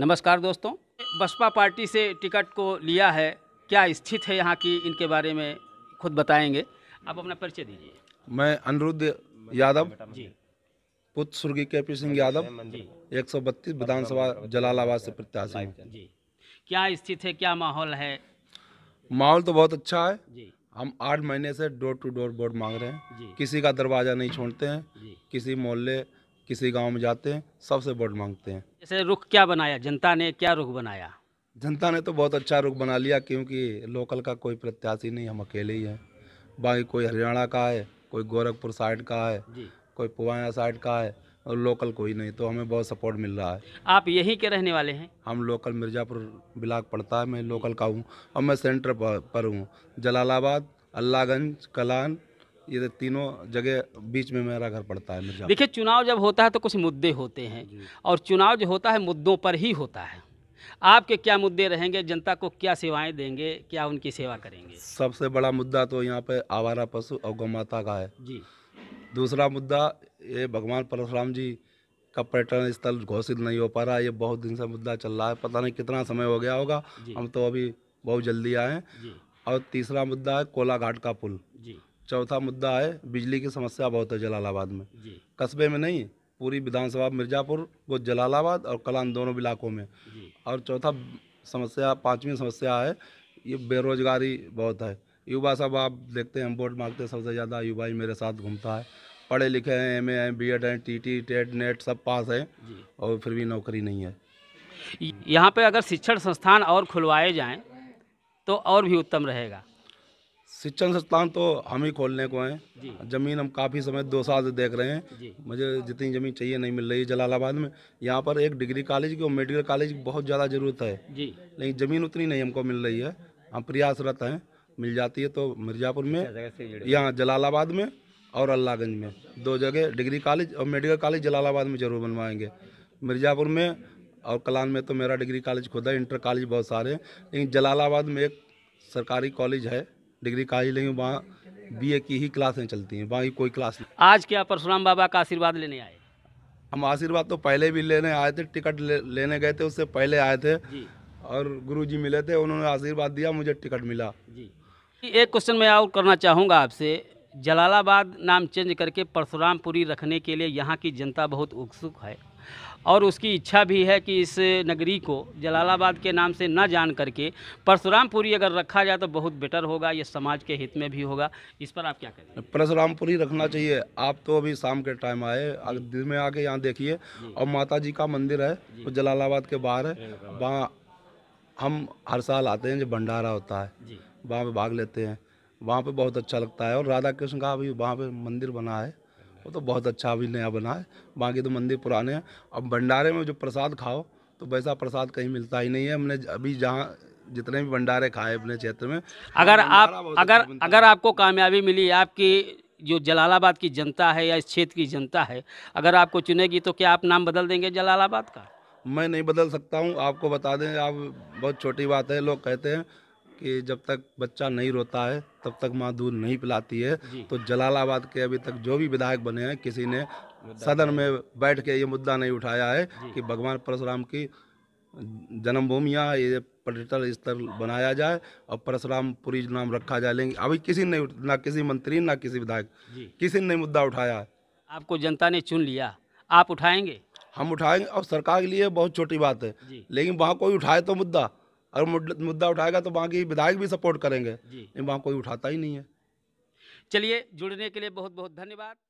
नमस्कार दोस्तों बसपा पार्टी से टिकट को लिया है क्या स्थित है यहाँ की इनके बारे में खुद बताएंगे आप अपना परिचय दीजिए मैं अनिरुद्ध यादव जी पुत्र स्वर्गीय के पी सिंह यादव एक सौ बत्तीस विधानसभा जलालाबाद से प्रत्याशी जी क्या स्थित है क्या माहौल है माहौल तो बहुत अच्छा है जी हम आठ महीने से डोर टू डोर वोट मांग रहे हैं किसी का दरवाज़ा नहीं छोड़ते हैं किसी मोहल्ले किसी गांव में जाते हैं सबसे वोट मांगते हैं इसे रुख क्या बनाया जनता ने क्या रुख बनाया जनता ने तो बहुत अच्छा रुख बना लिया क्योंकि लोकल का कोई प्रत्याशी नहीं हम अकेले ही हैं बाकी कोई हरियाणा का है कोई गोरखपुर साइड का है कोई पुवाया साइड का है और लोकल कोई नहीं तो हमें बहुत सपोर्ट मिल रहा है आप यहीं के रहने वाले हैं हम लोकल मिर्ज़ापुर ब्लाक पड़ता है मैं लोकल का हूँ और मैं सेंटर पर हूँ जलालाबाद अल्लाहगंज कलान ये तो तीनों जगह बीच में मेरा घर पड़ता है देखिए चुनाव जब होता है तो कुछ मुद्दे होते हैं और चुनाव जो होता है मुद्दों पर ही होता है आपके क्या मुद्दे रहेंगे जनता को क्या सेवाएं देंगे क्या उनकी सेवा करेंगे सबसे बड़ा मुद्दा तो यहाँ पे आवारा पशु और गौ माता का है जी दूसरा मुद्दा ये भगवान परशुराम जी का पर्यटन स्थल घोषित नहीं हो पा रहा ये बहुत दिन से मुद्दा चल रहा है पता नहीं कितना समय हो गया होगा हम तो अभी बहुत जल्दी आए और तीसरा मुद्दा है कोला का पुल जी चौथा मुद्दा है बिजली की समस्या बहुत है जलालाबाद में कस्बे में नहीं पूरी विधानसभा मिर्ज़ापुर वो जलालाबाद और कलान दोनों इलाकों में और चौथा समस्या पाँचवीं समस्या है ये बेरोजगारी बहुत है युवा सब आप देखते हैं हम वोट मांगते हैं सबसे ज़्यादा युवा ही मेरे साथ घूमता है पढ़े लिखे हैं एम ए हैं बी एड हैं टी टी टेट नेट सब पास हैं और फिर भी नौकरी नहीं है यहाँ पे अगर शिक्षण संस्थान और खुलवाए जाएं तो और भी उत्तम रहेगा शिक्षण संस्थान तो हम ही खोलने को हैं ज़मीन हम काफ़ी समय दो साल से देख रहे हैं मुझे जितनी ज़मीन चाहिए नहीं मिल रही है जलालाबाद में यहाँ पर एक डिग्री कॉलेज की और मेडिकल कॉलेज की बहुत ज़्यादा ज़रूरत है लेकिन ज़मीन उतनी नहीं हमको मिल रही है हम प्रयासरत हैं मिल जाती है तो मिर्ज़ापुर में अच्छा, यहाँ जलालाबाद में और अल्लाहगंज में दो जगह डिग्री कॉलेज और मेडिकल कॉलेज जलालाबाद में ज़रूर बनवाएंगे मिर्ज़ापुर में और कलान में तो मेरा डिग्री कॉलेज खुद है इंटर कॉलेज बहुत सारे हैं लेकिन जलालाबाद में एक सरकारी कॉलेज है डिग्री कालेज लेंगे वहाँ बी की ही क्लासें चलती हैं बाकी कोई क्लास नहीं आज क्या परशुराम बाबा का आशीर्वाद लेने आए हम आशीर्वाद तो पहले भी लेने आए थे टिकट ले, लेने गए थे उससे पहले आए थे और गुरु जी मिले थे उन्होंने आशीर्वाद दिया मुझे टिकट मिला जी एक क्वेश्चन मैं और करना चाहूँगा आपसे जलालाबाद नाम चेंज करके परशुरामपुरी रखने के लिए यहाँ की जनता बहुत उत्सुक है और उसकी इच्छा भी है कि इस नगरी को जलालाबाद के नाम से ना जान करके परशुरामपुरी अगर रखा जाए तो बहुत बेटर होगा ये समाज के हित में भी होगा इस पर आप क्या कहें परशुरामपुरी रखना चाहिए आप तो अभी शाम के टाइम आए दिन में आके यहाँ देखिए और माता जी का मंदिर है वो जलालाबाद के बाहर है वहाँ हम हर साल आते हैं जो भंडारा होता है वहाँ पर भाग लेते हैं वहाँ पर बहुत अच्छा लगता है और राधा कृष्ण का अभी वहाँ पर मंदिर बना है वो तो बहुत अच्छा अभी नया बना है बाकी तो मंदिर पुराने हैं अब भंडारे में जो प्रसाद खाओ तो वैसा प्रसाद कहीं मिलता ही नहीं है हमने अभी जहाँ जितने भी भंडारे खाए अपने क्षेत्र में अगर आप अच्छा अगर अगर आपको कामयाबी मिली आपकी जो जलालाबाद की जनता है या इस क्षेत्र की जनता है अगर आपको चुनेगी तो क्या आप नाम बदल देंगे जलालाबाद का मैं नहीं बदल सकता हूँ आपको बता दें आप बहुत छोटी बात है लोग कहते हैं कि जब तक बच्चा नहीं रोता है तब तक माँ दूध नहीं पिलाती है तो जलालाबाद के अभी तक जो भी विधायक बने हैं किसी ने सदन में बैठ के ये मुद्दा नहीं उठाया है कि भगवान परशुराम की जन्मभूमियाँ ये पर्यटन स्थल बनाया जाए और परशुरामपुरी नाम रखा जाए लेकिन अभी किसी ने ना किसी मंत्री ना किसी विधायक किसी ने मुद्दा उठाया है आपको जनता ने चुन लिया आप उठाएंगे हम उठाएंगे और सरकार के लिए बहुत छोटी बात है लेकिन वहाँ कोई उठाए तो मुद्दा अगर मुद्दा उठाएगा तो वहाँ की विधायक भी सपोर्ट करेंगे वहाँ कोई उठाता ही नहीं है चलिए जुड़ने के लिए बहुत बहुत धन्यवाद